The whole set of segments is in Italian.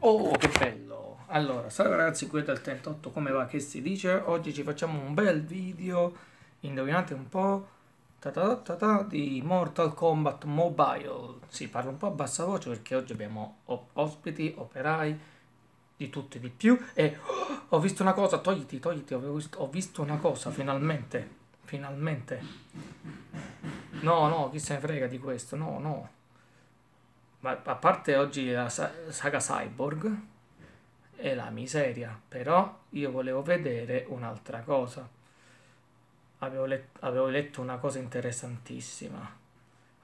Oh, che bello! Allora, salve ragazzi, qui è del 38, come va? Che si dice? Oggi ci facciamo un bel video, indovinate un po', ta ta ta ta, di Mortal Kombat Mobile. Sì, parlo un po' a bassa voce perché oggi abbiamo ospiti, operai, di tutto e di più. E oh, ho visto una cosa, togliti, togliti, ho visto, ho visto una cosa, finalmente, finalmente. No, no, chi se ne frega di questo, no, no ma a parte oggi la saga Cyborg e la miseria, però io volevo vedere un'altra cosa. Avevo, let avevo, letto una cosa interessantissima.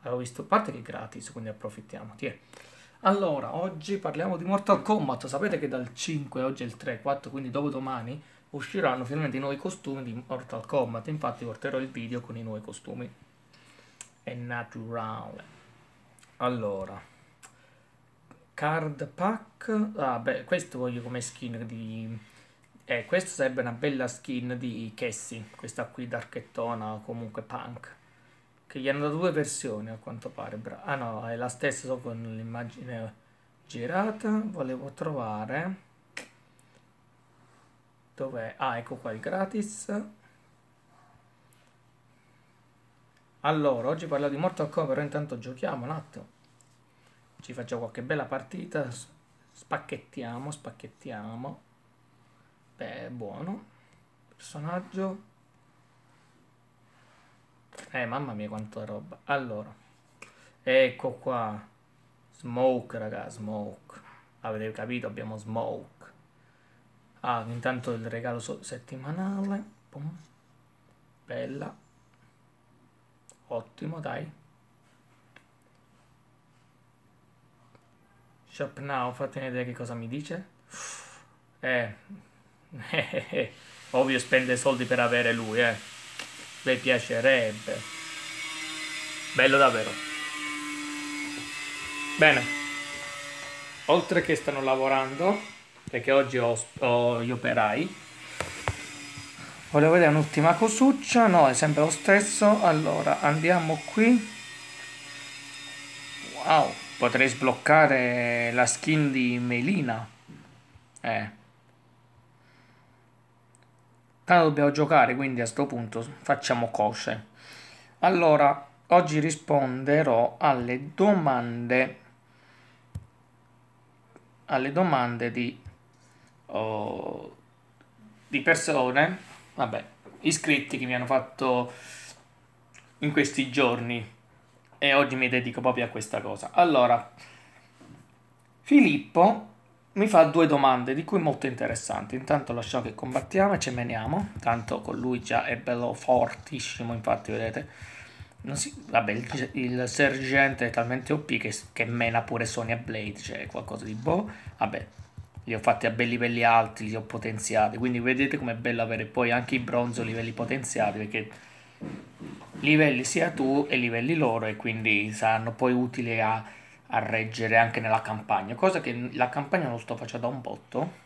Avevo visto, a parte che è gratis, quindi approfittiamo. Tiè. Allora, oggi parliamo di Mortal Kombat. Sapete che dal 5, oggi è il 3, 4, quindi dopodomani usciranno finalmente i nuovi costumi di Mortal Kombat. Infatti porterò il video con i nuovi costumi. È naturale. Allora. Card pack. Ah, beh, questo voglio come skin di... Eh, questa sarebbe una bella skin di Cassie. Questa qui, darkettona, comunque punk. Che gli hanno dato due versioni, a quanto pare. Bra ah no, è la stessa, solo con l'immagine girata. Volevo trovare... Dov'è? Ah, ecco qua il gratis. Allora, oggi parliamo di Mortal Kombat, però intanto giochiamo un attimo ci facciamo qualche bella partita, spacchettiamo, spacchettiamo, beh, buono, personaggio, eh mamma mia quanta roba, allora, ecco qua, smoke raga, smoke, avete capito, abbiamo smoke, ah, intanto il regalo settimanale, Pum. bella, ottimo dai, Shop now, fatemi vedere che cosa mi dice. Eh, ovvio spende soldi per avere lui, eh. Mi piacerebbe. Bello davvero. Bene. Oltre che stanno lavorando, perché oggi ho, ho gli operai. Volevo vedere un'ultima cosuccia, no, è sempre lo stesso. Allora, andiamo qui. Wow. Potrei sbloccare la skin di Melina. Eh. Tanto dobbiamo giocare, quindi a questo punto facciamo cosce. Allora, oggi risponderò alle domande alle domande di, oh, di persone, vabbè, iscritti che mi hanno fatto in questi giorni e oggi mi dedico proprio a questa cosa. Allora, Filippo mi fa due domande di cui molto interessanti. Intanto lasciamo che combattiamo e ci meniamo. Tanto con lui già è bello fortissimo, infatti, vedete. Si, vabbè, il, il, sergente è talmente OP che, che, mena pure Sonia Blade, cioè qualcosa di boh. Vabbè, li ho fatti a bei livelli alti, li ho potenziati. Quindi vedete com'è bello avere poi anche i bronzo a livelli potenziati perché livelli sia tu e livelli loro e quindi saranno poi utili a, a reggere anche nella campagna, cosa che la campagna non sto facendo da un botto.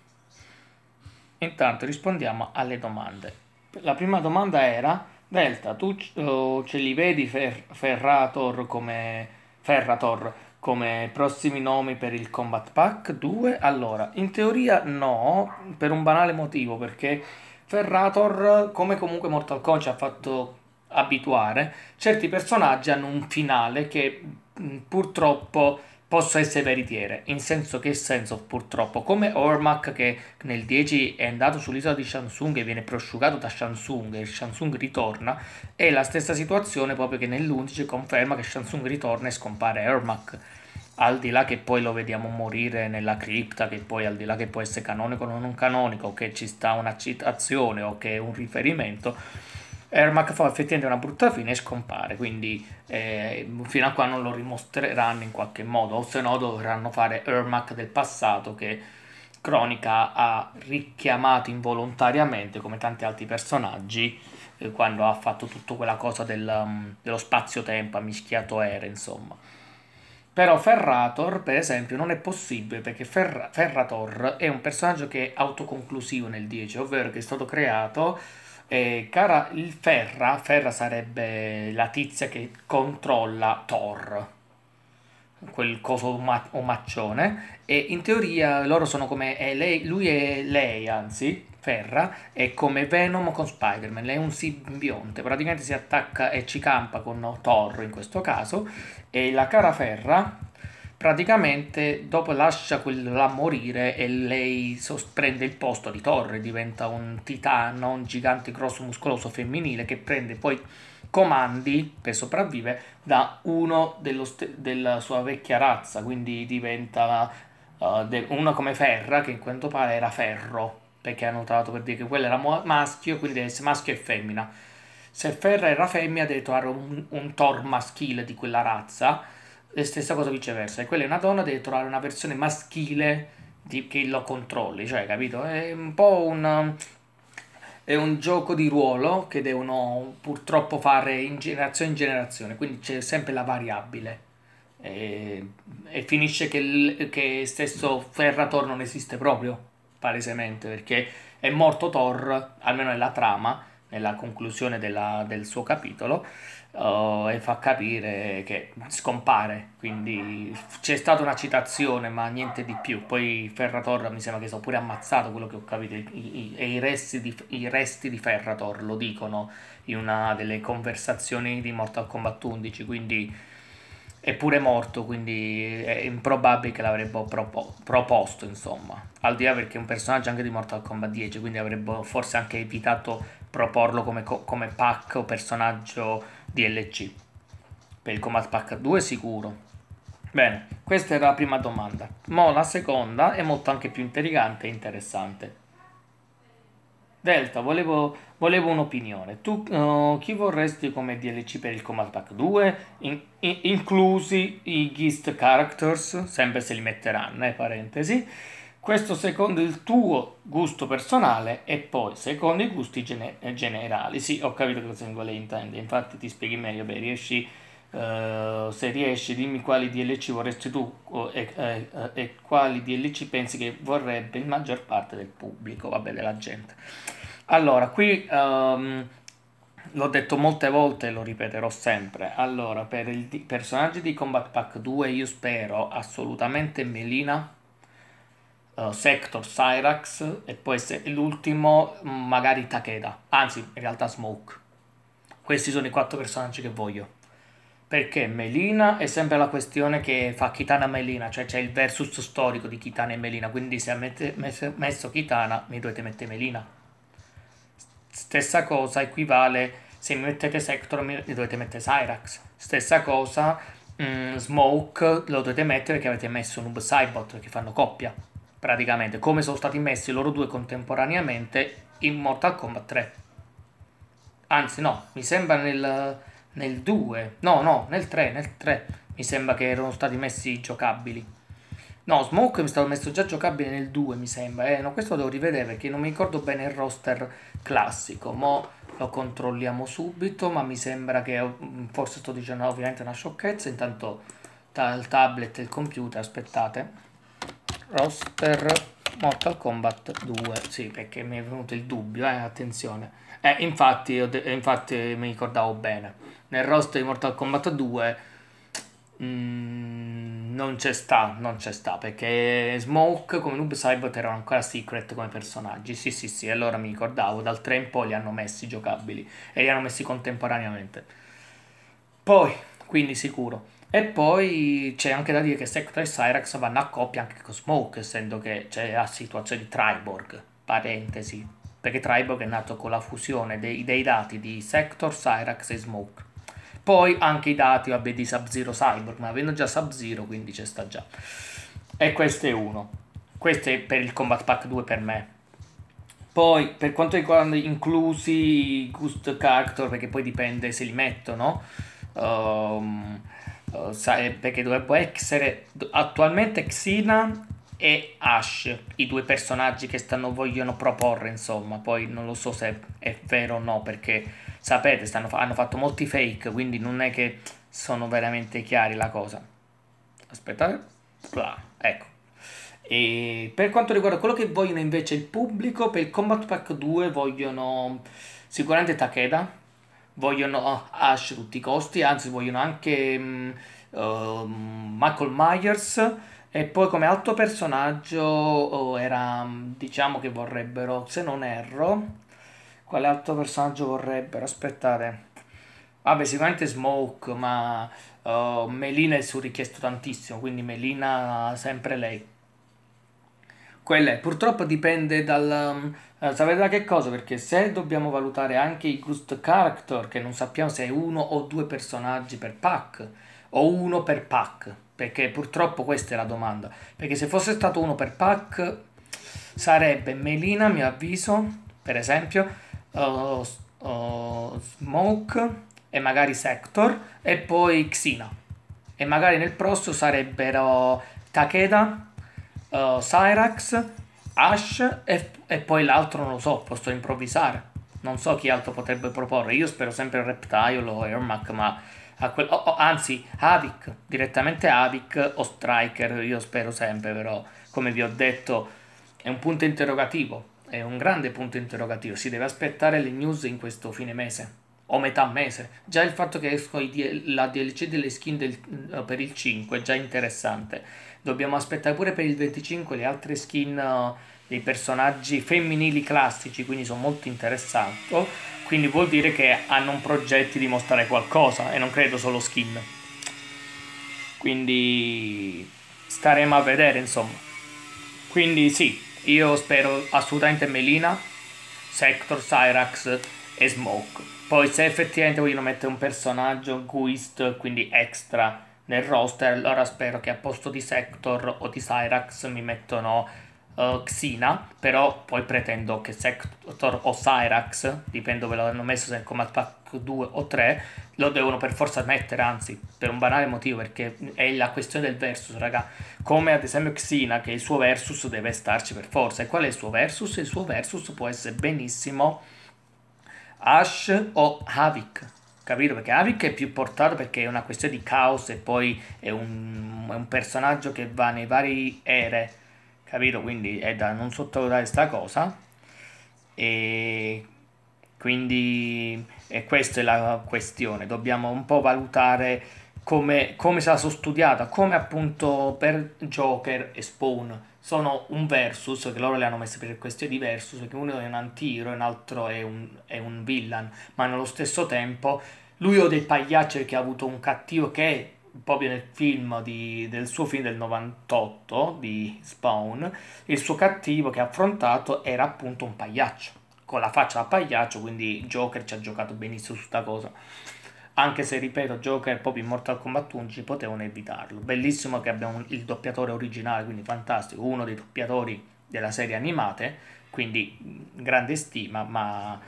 Intanto rispondiamo alle domande. La prima domanda era, Delta, tu oh, ce li vedi Fer- Ferrator come... Ferrator come prossimi nomi per il Combat Pack 2? Allora, in teoria no, per un banale motivo, perché Ferrator, come comunque Mortal Kombat, ci ha fatto abituare, certi personaggi hanno un finale che mm, purtroppo possa essere veritiere. In senso che senso purtroppo? Come Ormac che nel 10 è andato sull'isola di Shansung e viene prosciugato da Shansung e Shansung ritorna, è la stessa situazione proprio che nell'11 conferma che Shansung ritorna e scompare Ormac. Al di là che poi lo vediamo morire nella cripta, che poi al di là che può essere canonico o non canonico, che ci sta una citazione o che è un riferimento, Ermac fa effettivamente una brutta fine e scompare, quindi eh, fino a qua non lo rimostreranno in qualche modo, o se no dovranno fare Ermac del passato che Cronica ha richiamato involontariamente come tanti altri personaggi eh, quando ha fatto tutta quella cosa del, um, dello spazio-tempo, ha mischiato Ere, insomma. Però Ferrator, per esempio, non è possibile perché Ferra- Ferrator è un personaggio che è autoconclusivo nel 10, ovvero che è stato creato eh, cara il Ferra, Ferra sarebbe la tizia che controlla Thor, quel coso oma- omaccione, e in teoria loro sono come è lei, lui è lei, anzi, Ferra, è come Venom con Spider-Man, lei è un simbionte, praticamente si attacca e ci campa con Thor in questo caso, e la cara Ferra praticamente dopo lascia quella morire e lei prende il posto di Torre, diventa un titano, un gigante grosso muscoloso femminile che prende poi comandi per sopravvivere da uno st- della sua vecchia razza, quindi diventa uh, de- una come Ferra che in quanto pare era Ferro, perché ha notato per dire che quello era mo- maschio, quindi deve essere maschio e femmina. Se Ferra era femmina deve trovare un, un Thor maschile di quella razza e stessa cosa viceversa. E quella è una donna, deve trovare una versione maschile di, che lo controlli, cioè, capito? È un po' un, è un gioco di ruolo che devono purtroppo fare in generazione in generazione, quindi c'è sempre la variabile. E, e finisce che, che stesso Ferrator non esiste proprio, palesemente, perché è morto Thor, almeno nella trama, nella conclusione della, del suo capitolo uh, e fa capire che scompare, quindi c'è stata una citazione ma niente di più, poi Ferrator mi sembra che sia pure ammazzato quello che ho capito I, i, i, resti di, i resti di Ferrator lo dicono in una delle conversazioni di Mortal Kombat 11, quindi è pure morto, quindi è improbabile che l'avrebbero propo- proposto, insomma. Al di là perché è un personaggio anche di Mortal Kombat 10, quindi avrebbero forse anche evitato proporlo come, co- come pack o personaggio DLC. Per il Command Pack 2 sicuro. Bene, questa era la prima domanda. Mo la seconda è molto anche più intrigante e interessante. Delta, volevo, volevo un'opinione. Tu uh, chi vorresti come DLC per il Command Pack 2? In, in, inclusi i Ghost Characters, sempre se li metteranno, eh, parentesi questo secondo il tuo gusto personale e poi secondo i gusti gene- generali. Sì, ho capito cosa in quale intende, infatti ti spieghi meglio, beh, riesci, uh, se riesci dimmi quali DLC vorresti tu uh, e, uh, e, quali DLC pensi che vorrebbe la maggior parte del pubblico, vabbè, della gente. Allora, qui um, l'ho detto molte volte e lo ripeterò sempre. Allora, per i personaggi di Combat Pack 2 io spero assolutamente Melina eh, Sector, Cyrax e poi l'ultimo magari Takeda, anzi in realtà Smoke. Questi sono i quattro personaggi che voglio. Perché Melina è sempre la questione che fa Kitana Melina, cioè c'è il versus storico di Kitana e Melina, quindi se avete messo Kitana mi dovete mettere Melina. Stessa cosa equivale se mi mettete Sector mi dovete mettere Cyrax. Stessa cosa, mh, mm, Smoke lo dovete mettere perché avete messo Noob Cybot che fanno coppia praticamente, come sono stati messi loro due contemporaneamente in Mortal Kombat 3. Anzi, no, mi sembra nel, nel 2, no, no, nel 3, nel 3 mi sembra che erano stati messi giocabili. No, Smoke mi stato messo già giocabile nel 2, mi sembra. Eh, no, questo lo devo rivedere perché non mi ricordo bene il roster classico. Mo lo controlliamo subito, ma mi sembra che oh, mm, forse sto dicendo ovviamente una sciocchezza. Intanto il tablet e il computer, aspettate roster Mortal Kombat 2, sì, perché mi è venuto il dubbio, eh, attenzione. Eh, infatti, infatti mi ricordavo bene, nel roster di Mortal Kombat 2 mh, mm, non c'è sta, non c'è sta, perché Smoke come Noob Saibot erano ancora secret come personaggi, sì sì sì, allora mi ricordavo, dal 3 in poi li hanno messi giocabili e li hanno messi contemporaneamente. Poi, quindi sicuro. E poi c'è anche da dire che Sector e Cyrax vanno a coppia anche con Smoke, essendo che c'è la situazione di Triborg, parentesi, perché Triborg è nato con la fusione dei, dei dati di Sector, Cyrax e Smoke. Poi anche i dati vabbè, di Sub-Zero Cyborg, ma avendo già Sub-Zero quindi c'è sta già. E questo è uno. Questo è per il Combat Pack 2 per me. Poi, per quanto riguarda inclusi i Ghost Character, perché poi dipende se li mettono, um, ehm, eh, sarebbe che dovrebbe essere attualmente Xina e Ash, i due personaggi che stanno vogliono proporre, insomma, poi non lo so se è vero o no, perché sapete, stanno, hanno fatto molti fake, quindi non è che sono veramente chiari la cosa. Aspettate, Bla. ecco. E per quanto riguarda quello che vogliono invece il pubblico, per il Combat Pack 2 vogliono sicuramente Takeda, vogliono ah, Ash a tutti i costi, anzi vogliono anche um, uh, Michael Myers e poi come altro personaggio oh, era, mm, diciamo che vorrebbero, se non erro, quale altro personaggio vorrebbero? Aspettate. Vabbè, sicuramente Smoke, ma uh, Melina è su richiesto tantissimo, quindi Melina sempre lei. Quella è. Purtroppo dipende dal, mm, allora, sapete da che cosa? Perché se dobbiamo valutare anche i ghost character, che non sappiamo se è uno o due personaggi per pack, o uno per pack, perché purtroppo questa è la domanda. Perché se fosse stato uno per pack, sarebbe Melina, mio avviso, per esempio, uh, uh, Smoke e magari Sector, e poi Xina. E magari nel prossimo sarebbero Takeda, uh, Cyrax Ash e, e poi l'altro non lo so, posso improvvisare. Non so chi altro potrebbe proporre. Io spero sempre Reptile o Ermac, ma quel, oh, oh, anzi, Havik, direttamente Havik o Striker, io spero sempre, però come vi ho detto è un punto interrogativo, è un grande punto interrogativo. Si deve aspettare le news in questo fine mese o metà mese. Già il fatto che esco la DLC delle skin del, eh, per il 5 è già interessante Dobbiamo aspettare pure per il 25 le altre skin eh, dei personaggi femminili classici, quindi sono molto interessanti. Oh, quindi vuol dire che hanno un progetto di mostrare qualcosa e non credo solo skin. Quindi staremo a vedere, insomma. Quindi sì, io spero assolutamente Melina, Sector, Cyrax e Smoke. Poi se effettivamente vogliono mettere un personaggio, Guist, quindi extra nel roster, allora spero che a posto di Sector o di Cyrax mi mettono uh, Xina, però poi pretendo che Sector o Cyrax, dipende dove l'hanno messo, se come pack 2 o 3, lo devono per forza mettere, anzi, per un banale motivo, perché è la questione del versus, raga. Come ad esempio Xina, che il suo versus deve starci per forza. E qual è il suo versus? Il suo versus può essere benissimo Ash o Havik capito? Perché Avic è più portato perché è una questione di caos e poi è un, è un personaggio che va nei vari ere, capito? Quindi è da non sottovalutare questa cosa. E quindi e questa è la questione, dobbiamo un po' valutare come, come sarà studiata, come appunto per Joker e Spawn sono un versus, che loro le hanno messe per questione di versus, che uno è un antiro e un altro è un, è un villain, ma nello stesso tempo lui o dei pagliacci che ha avuto un cattivo che è proprio nel film di, del suo film del 98 di Spawn, il suo cattivo che ha affrontato era appunto un pagliaccio, con la faccia da pagliaccio, quindi Joker ci ha giocato benissimo su questa cosa anche se ripeto Joker proprio in Mortal Kombat 11 potevano evitarlo bellissimo che abbiamo il doppiatore originale quindi fantastico uno dei doppiatori della serie animate quindi grande stima ma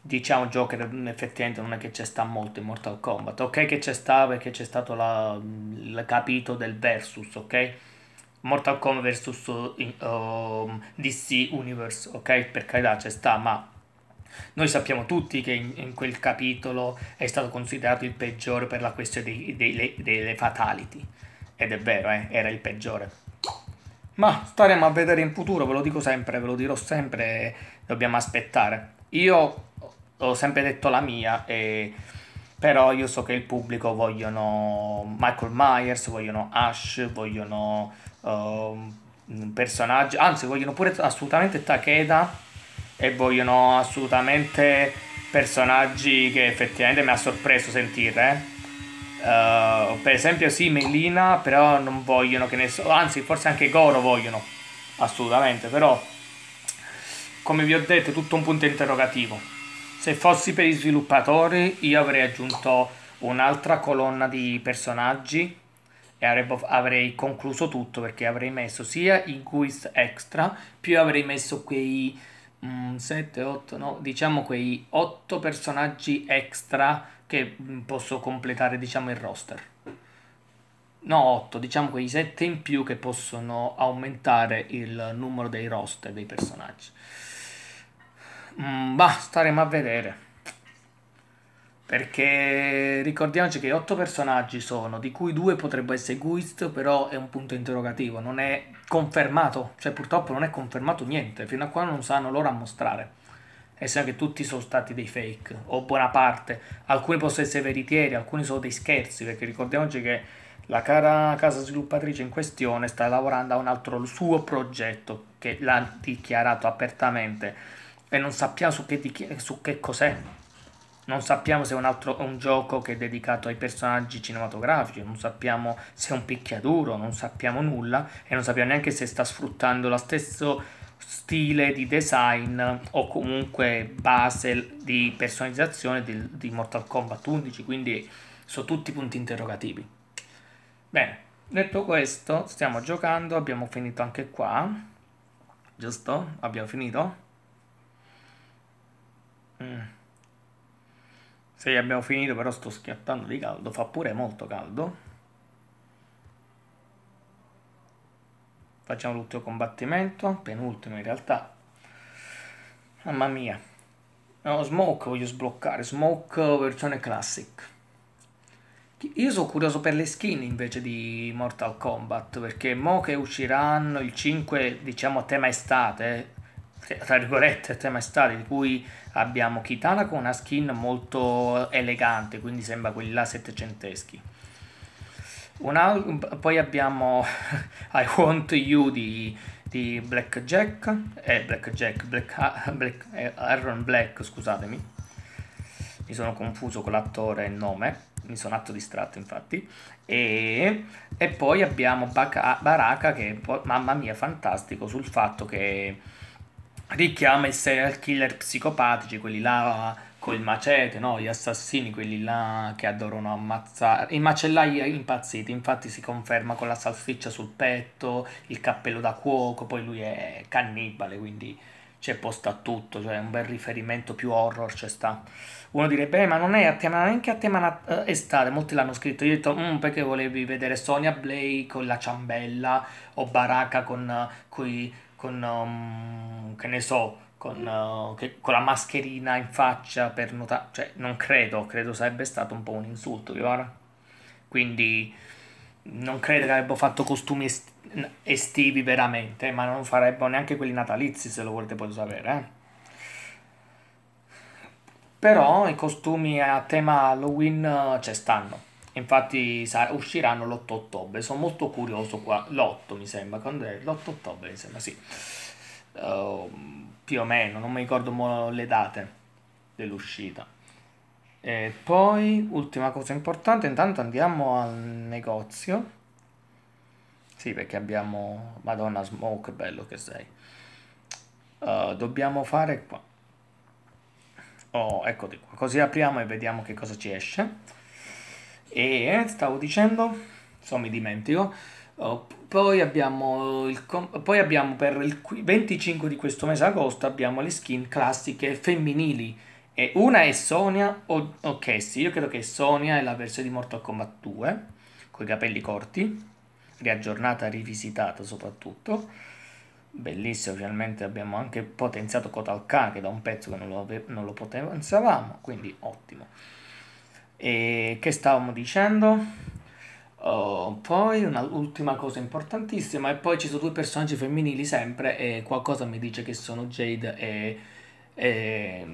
diciamo Joker effettivamente non è che c'è sta molto in Mortal Kombat ok che c'è sta perché c'è stato la, il capitolo del versus ok Mortal Kombat vs uh, uh DC Universe ok per carità c'è sta ma noi sappiamo tutti che in, in quel capitolo è stato considerato il peggiore per la questione dei, dei, dei, delle fatality. Ed è vero, eh, era il peggiore. Ma staremo a vedere in futuro, ve lo dico sempre, ve lo dirò sempre, dobbiamo aspettare. Io ho sempre detto la mia, e... però io so che il pubblico vogliono Michael Myers, vogliono Ash, vogliono ehm, uh, personaggi, anzi vogliono pure assolutamente Takeda e vogliono assolutamente personaggi che effettivamente mi ha sorpreso sentire. Uh, eh. eh, per esempio sì, Melina, però non vogliono che nessuno... Anzi, forse anche Goro vogliono, assolutamente, però... Come vi ho detto, è tutto un punto interrogativo. Se fossi per i sviluppatori, io avrei aggiunto un'altra colonna di personaggi e avrei, avrei, concluso tutto perché avrei messo sia i quiz extra più avrei messo quei 7, mm, 8, no, diciamo quei 8 personaggi extra che mm, posso completare, diciamo, il roster. No, 8, diciamo quei 7 in più che possono aumentare il numero dei roster dei personaggi. Mm, bah, staremo a vedere. Perché ricordiamoci che 8 personaggi sono, di cui 2 potrebbe essere Guist, però è un punto interrogativo, non è confermato, cioè purtroppo non è confermato niente, fino a quando non sanno loro a mostrare. E se che tutti sono stati dei fake, o buona parte, alcuni possono essere veritieri, alcuni sono dei scherzi, perché ricordiamoci che la cara casa sviluppatrice in questione sta lavorando a un altro suo progetto che l'ha dichiarato apertamente e non sappiamo su che, su che cos'è, non sappiamo se è un, altro, un gioco che è dedicato ai personaggi cinematografici, non sappiamo se è un picchiaduro, non sappiamo nulla e non sappiamo neanche se sta sfruttando lo stesso stile di design o comunque base di personalizzazione di, di Mortal Kombat 11, quindi sono tutti punti interrogativi. Bene, detto questo, stiamo giocando, abbiamo finito anche qua, giusto? Abbiamo finito? Mm. Se abbiamo finito però sto schiattando di caldo, fa pure molto caldo. Facciamo l'ultimo combattimento, penultimo in realtà. Mamma mia. No, Smoke voglio sbloccare, Smoke versione classic. Io sono curioso per le skin invece di Mortal Kombat, perché mo che usciranno il 5, diciamo tema estate, eh, tra virgolette Tre Maestà, di cui abbiamo Kitana con una skin molto elegante, quindi sembra quelli là settecenteschi. Una, poi abbiamo I Want You di, di eh, Black Jack, eh, Black Jack, Black, Black, eh, Aaron Black, scusatemi, mi sono confuso con l'attore e il nome, mi sono atto distratto infatti, e, e poi abbiamo Baka, Baraka che mamma mia fantastico sul fatto che richiama i serial killer psicopatici, quelli là col macete, no? gli assassini, quelli là che adorano ammazzare, i macellai impazziti, infatti si conferma con la salsiccia sul petto, il cappello da cuoco, poi lui è cannibale, quindi c'è posto a tutto, cioè un bel riferimento più horror c'è sta. Uno direbbe, eh, ma non è a tema, neanche a tema eh, estate, molti l'hanno scritto, io ho detto, mm, perché volevi vedere Sonia Blake con la ciambella o Baraka con, eh, con i con, um, che ne so, con, uh, che, con, la mascherina in faccia per notare, cioè non credo, credo sarebbe stato un po' un insulto, vi pare? Quindi non credo che avrebbero fatto costumi est- estivi veramente, ma non farebbero neanche quelli natalizi se lo volete poi sapere, eh? Però i costumi a tema Halloween uh, ci stanno Infatti usciranno l'8 ottobre. Sono molto curioso qua. L'8 mi sembra. Quando è? L'8 ottobre mi sembra, sì. Uh, più o meno, non mi ricordo le date dell'uscita. E poi, ultima cosa importante, intanto andiamo al negozio. Sì, perché abbiamo... Madonna, Smoke, bello che sei. Uh, dobbiamo fare qua. Oh, eccoti qua. Così apriamo e vediamo che cosa ci esce. E eh, stavo dicendo, so mi dimentico. Oh, poi, abbiamo il, poi abbiamo per il 25 di questo mese agosto abbiamo le skin classiche femminili. E una è Sonia o, o Cassie. Io credo che Sonia è la versione di Mortal Kombat 2, con i capelli corti, riaggiornata, rivisitata soprattutto. Bellissimo, finalmente abbiamo anche potenziato Kotal Kahn, che da un pezzo che non lo, non lo potevamo, quindi ottimo. E che stavamo dicendo? Oh, poi un'ultima cosa importantissima e poi ci sono due personaggi femminili sempre e qualcosa mi dice che sono Jade e, e,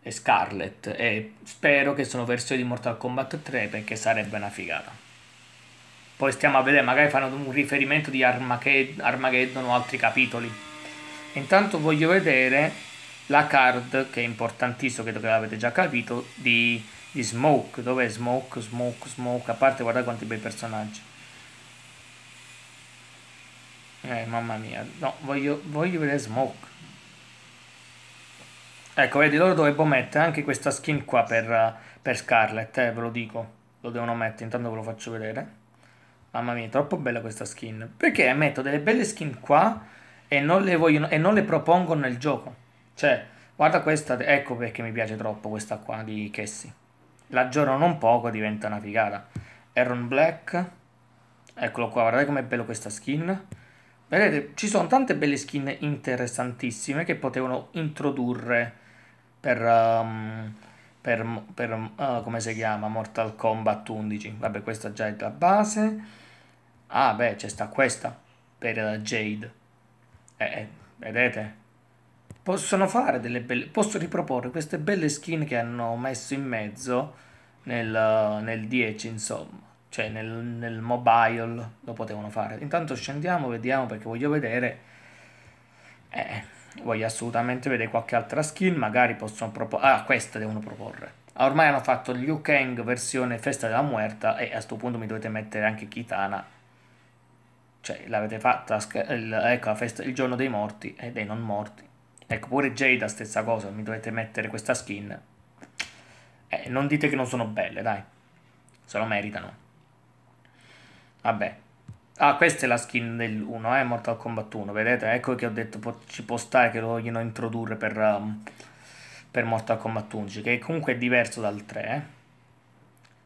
e Scarlet e spero che sono versioni di Mortal Kombat 3 perché sarebbe una figata. Poi stiamo a vedere, magari fanno un riferimento di Armageddon, o altri capitoli. Intanto voglio vedere la card che è importantissima, credo che l'avete già capito, di di Smoke. Dov'è Smoke? Smoke, Smoke. A parte guardate quanti bei personaggi. Eh, mamma mia. No, voglio, voglio vedere Smoke. Ecco, vedi, loro dovrebbero mettere anche questa skin qua per, per Scarlet, eh, ve lo dico. Lo devono mettere, intanto ve lo faccio vedere. Mamma mia, è troppo bella questa skin. Perché metto delle belle skin qua e non le, vogliono, e non le propongo nel gioco. Cioè, guarda questa, ecco perché mi piace troppo questa qua di Cassie l'aggiorno non poco, diventa una figata. Aaron Black, eccolo qua, guardate com'è bello questa skin. Vedete, ci sono tante belle skin interessantissime che potevano introdurre per, um, per, per uh, come si chiama, Mortal Kombat 11. Vabbè, questa già è la base. Ah, beh, c'è sta questa per Jade. eh, eh vedete? possono fare delle belle, posso riproporre queste belle skin che hanno messo in mezzo nel, nel 10 insomma, cioè nel, nel, mobile lo potevano fare. Intanto scendiamo, vediamo perché voglio vedere, eh, voglio assolutamente vedere qualche altra skin, magari possono ah, proporre, ah questa devono proporre. Ormai hanno fatto Liu Kang versione Festa della Muerta e a questo punto mi dovete mettere anche Kitana cioè l'avete fatta il, ecco, la festa, il giorno dei morti e dei non morti Ecco, pure Jada stessa cosa, mi dovete mettere questa skin. Eh, non dite che non sono belle, dai. Se lo meritano. Vabbè. Ah, questa è la skin dell'1, eh, Mortal Kombat 1, vedete? Ecco che ho detto, po ci può stare che lo vogliono introdurre per, um, per Mortal Kombat 11, che comunque è diverso dal 3, eh.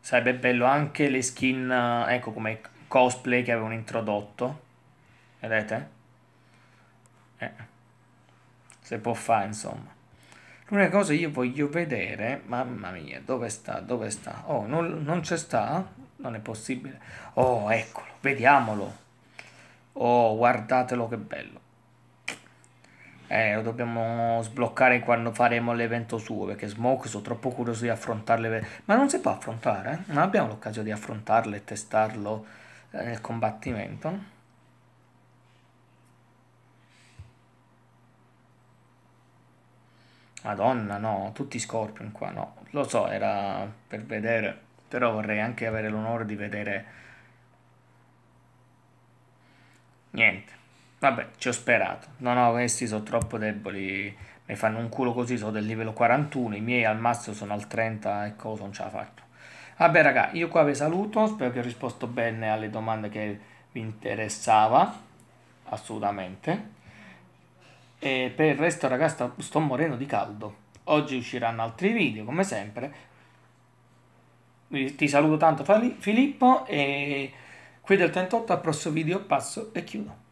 Sarebbe bello anche le skin, uh, ecco come cosplay che avevano introdotto, vedete? Eh se può fare, insomma. L'unica cosa io voglio vedere, mamma mia, dove sta, dove sta? Oh, non, non c'è sta? Non è possibile. Oh, eccolo, vediamolo. Oh, guardatelo che bello. Eh, lo dobbiamo sbloccare quando faremo l'evento suo, perché Smoke sono troppo curioso di affrontarle. Ma non si può affrontare, eh? Non abbiamo l'occasione di affrontarlo e testarlo eh, nel combattimento. Madonna, no, tutti Scorpion qua, no. Lo so, era per vedere, però vorrei anche avere l'onore di vedere... Niente. Vabbè, ci ho sperato. No, no, questi sono troppo deboli. Mi fanno un culo così, sono del livello 41. I miei al massimo sono al 30 e cosa, non ce la faccio. Vabbè, raga, io qua vi saluto. Spero che ho risposto bene alle domande che vi interessava. Assolutamente. E per il resto ragazzi sto, sto morendo di caldo. Oggi usciranno altri video come sempre. Ti saluto tanto Filippo e qui del 38 al prossimo video passo e chiudo.